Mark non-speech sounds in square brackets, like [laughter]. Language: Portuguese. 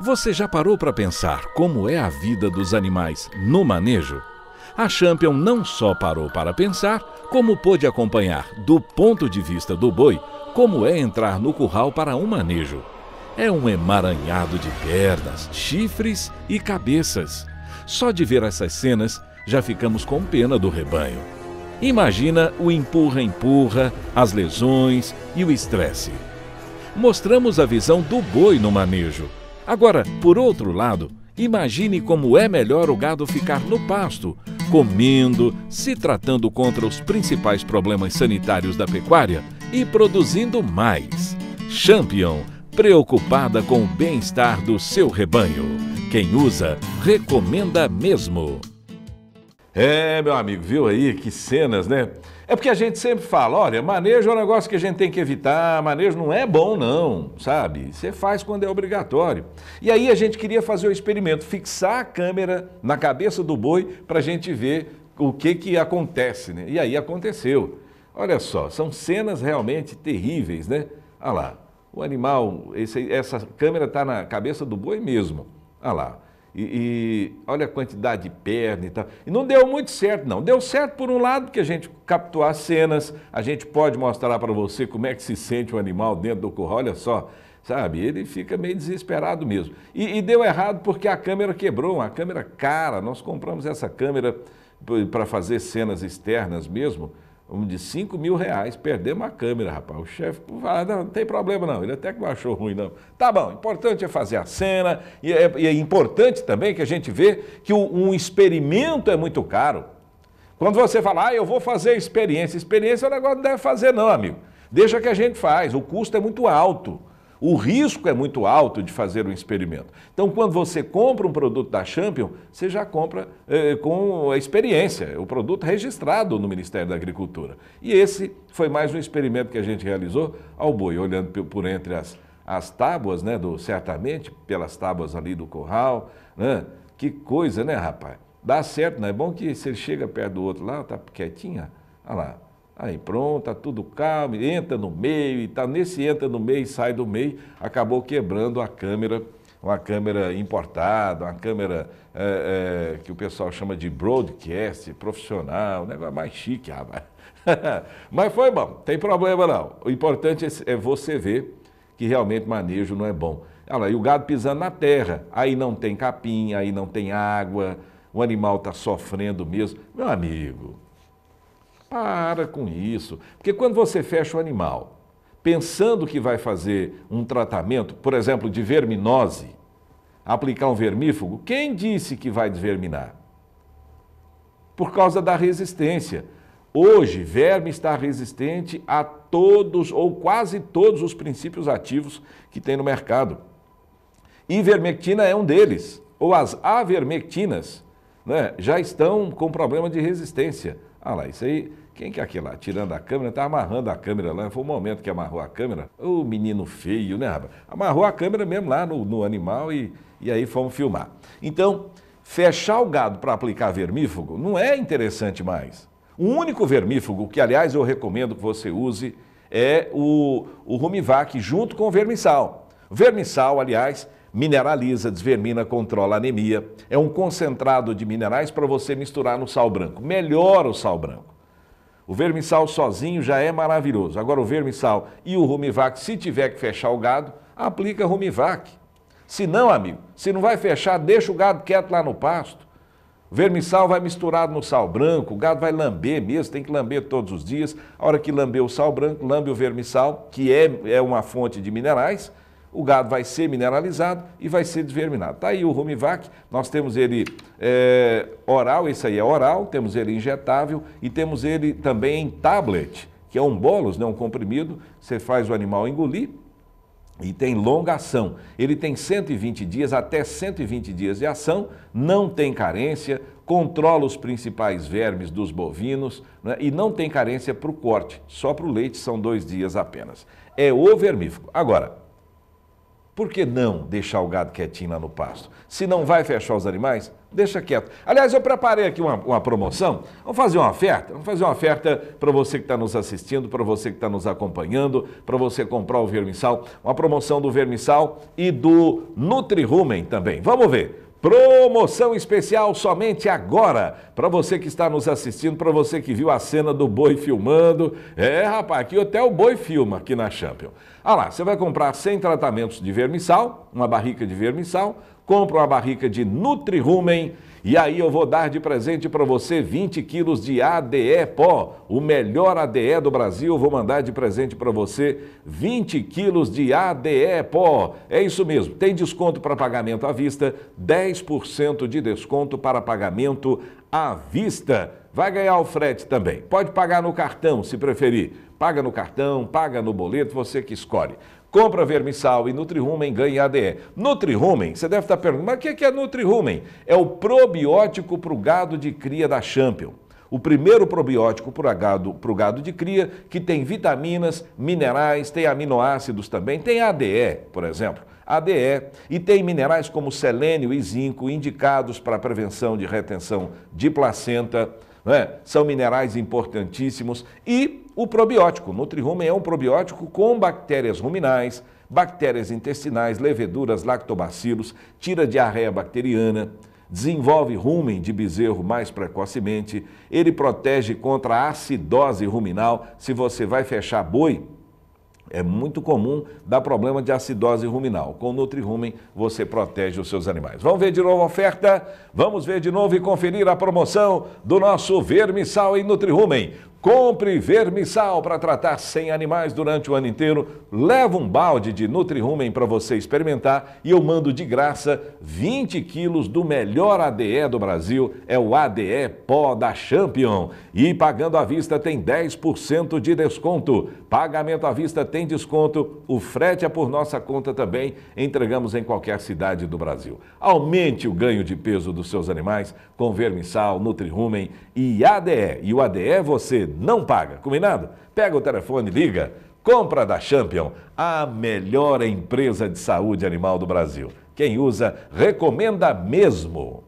Você já parou para pensar como é a vida dos animais no manejo? A Champion não só parou para pensar, como pôde acompanhar, do ponto de vista do boi, como é entrar no curral para um manejo. É um emaranhado de pernas, chifres e cabeças. Só de ver essas cenas, já ficamos com pena do rebanho. Imagina o empurra-empurra, as lesões e o estresse. Mostramos a visão do boi no manejo Agora, por outro lado, imagine como é melhor o gado ficar no pasto, comendo, se tratando contra os principais problemas sanitários da pecuária e produzindo mais. Champion, preocupada com o bem-estar do seu rebanho. Quem usa, recomenda mesmo. É, meu amigo, viu aí que cenas, né? É porque a gente sempre fala, olha, manejo é um negócio que a gente tem que evitar, manejo não é bom não, sabe? Você faz quando é obrigatório. E aí a gente queria fazer o experimento, fixar a câmera na cabeça do boi para a gente ver o que, que acontece, né? E aí aconteceu. Olha só, são cenas realmente terríveis, né? Olha lá, o animal, esse, essa câmera está na cabeça do boi mesmo. Olha lá. E, e, olha a quantidade de perna e tal. E não deu muito certo, não. Deu certo por um lado, porque a gente captou as cenas, a gente pode mostrar para você como é que se sente um animal dentro do curral, olha só, sabe? Ele fica meio desesperado mesmo. E, e deu errado porque a câmera quebrou, uma câmera cara. Nós compramos essa câmera para fazer cenas externas mesmo, vamos de 5 mil reais, perdemos a câmera, rapaz. O chefe fala, não, não, tem problema não, ele até que não achou ruim não. Tá bom, importante é fazer a cena, e é, e é importante também que a gente vê que o, um experimento é muito caro. Quando você fala, ah, eu vou fazer experiência, experiência é um negócio que deve fazer não, amigo. Deixa que a gente faz, o custo é muito alto. O risco é muito alto de fazer um experimento. Então, quando você compra um produto da Champion, você já compra eh, com a experiência, o produto registrado no Ministério da Agricultura. E esse foi mais um experimento que a gente realizou ao boi, olhando por entre as, as tábuas, né, do, certamente, pelas tábuas ali do corral. Né? Que coisa, né, rapaz? Dá certo, não é bom que se ele chega perto do outro lá, tá quietinha, olha lá, Aí pronto, tá tudo calmo, entra no meio, e tá nesse entra no meio e sai do meio, acabou quebrando a câmera, uma câmera importada, uma câmera é, é, que o pessoal chama de broadcast, profissional, um negócio mais chique, rapaz. [laughs] Mas foi bom, tem problema não. O importante é, é você ver que realmente manejo não é bom. Olha lá, e o gado pisando na terra, aí não tem capim, aí não tem água, o animal está sofrendo mesmo. Meu amigo, para com isso. Porque quando você fecha o animal pensando que vai fazer um tratamento, por exemplo, de verminose, aplicar um vermífugo, quem disse que vai desverminar? Por causa da resistência. Hoje, verme está resistente a todos ou quase todos os princípios ativos que tem no mercado. Ivermectina é um deles, ou as avermectinas, né, já estão com problema de resistência. Ah lá, isso aí, quem que é aquele lá? Tirando a câmera, tá amarrando a câmera lá. Foi o momento que amarrou a câmera. Ô, menino feio, né, rapaz? Amarrou a câmera mesmo lá no, no animal e, e aí fomos filmar. Então, fechar o gado para aplicar vermífugo não é interessante mais. O único vermífugo que, aliás, eu recomendo que você use é o, o Rumivac junto com o vermissal. O vermissal, aliás, mineraliza, desvermina, controla a anemia. É um concentrado de minerais para você misturar no sal branco. Melhora o sal branco. O vermissal sozinho já é maravilhoso. Agora o vermissal e o rumivac, se tiver que fechar o gado, aplica rumivac. Se não, amigo, se não vai fechar, deixa o gado quieto lá no pasto. O vermissal vai misturado no sal branco, o gado vai lamber mesmo, tem que lamber todos os dias. A hora que lamber o sal branco, lambe o vermissal, que é, é uma fonte de minerais, o gado vai ser mineralizado e vai ser desverminado. Está aí o Rumivac, nós temos ele é, oral, esse aí é oral, temos ele injetável e temos ele também em tablet, que é um bolos, né, um comprimido, você faz o animal engolir, e tem longa ação. Ele tem 120 dias, até 120 dias de ação, não tem carência, controla os principais vermes dos bovinos né? e não tem carência para o corte, só para o leite são dois dias apenas. É o vermífugo. Agora, por que não deixar o gado quietinho lá no pasto? Se não vai fechar os animais, deixa quieto. Aliás, eu preparei aqui uma, uma promoção. Vamos fazer uma oferta? Vamos fazer uma oferta para você que está nos assistindo, para você que está nos acompanhando, para você comprar o vermissal. Uma promoção do vermissal e do Nutrirumen também. Vamos ver. Promoção especial somente agora, para você que está nos assistindo, para você que viu a cena do boi filmando. É, rapaz, aqui até o boi filma aqui na Champion. Olha ah lá, você vai comprar 100 tratamentos de vermissal, uma barrica de vermissal, compra uma barrica de Rumen e aí eu vou dar de presente para você 20 quilos de ADE pó, o melhor ADE do Brasil. Vou mandar de presente para você 20 quilos de ADE pó. É isso mesmo. Tem desconto para pagamento à vista, 10% de desconto para pagamento à vista. Vai ganhar o frete também. Pode pagar no cartão, se preferir. Paga no cartão, paga no boleto, você que escolhe. Compra vermissal e Nutrirumen ganha ADE. Nutrirumen, você deve estar perguntando, mas o que é, é Nutrirumen? É o probiótico para o gado de cria da Champion. O primeiro probiótico para o gado, pro gado de cria, que tem vitaminas, minerais, tem aminoácidos também, tem ADE, por exemplo. ADE e tem minerais como selênio e zinco indicados para prevenção de retenção de placenta, né? são minerais importantíssimos. E o probiótico, Nutrirumen é um probiótico com bactérias ruminais, bactérias intestinais, leveduras, lactobacilos, tira diarreia bacteriana, desenvolve rumen de bezerro mais precocemente, ele protege contra a acidose ruminal. Se você vai fechar boi, é muito comum dar problema de acidose ruminal. Com Nutrirumen você protege os seus animais. Vamos ver de novo a oferta? Vamos ver de novo e conferir a promoção do nosso Vermissal em Nutrirumen. Compre vermissal para tratar 100 animais durante o ano inteiro. Leva um balde de Nutrirumen para você experimentar e eu mando de graça 20 quilos do melhor ADE do Brasil, é o ADE Pó da Champion. E pagando à vista tem 10% de desconto. Pagamento à vista tem desconto, o frete é por nossa conta também, entregamos em qualquer cidade do Brasil. Aumente o ganho de peso dos seus animais com vermissal, nutrirumen e ADE. E o ADE você não paga, combinado? Pega o telefone, liga. Compra da Champion, a melhor empresa de saúde animal do Brasil. Quem usa, recomenda mesmo.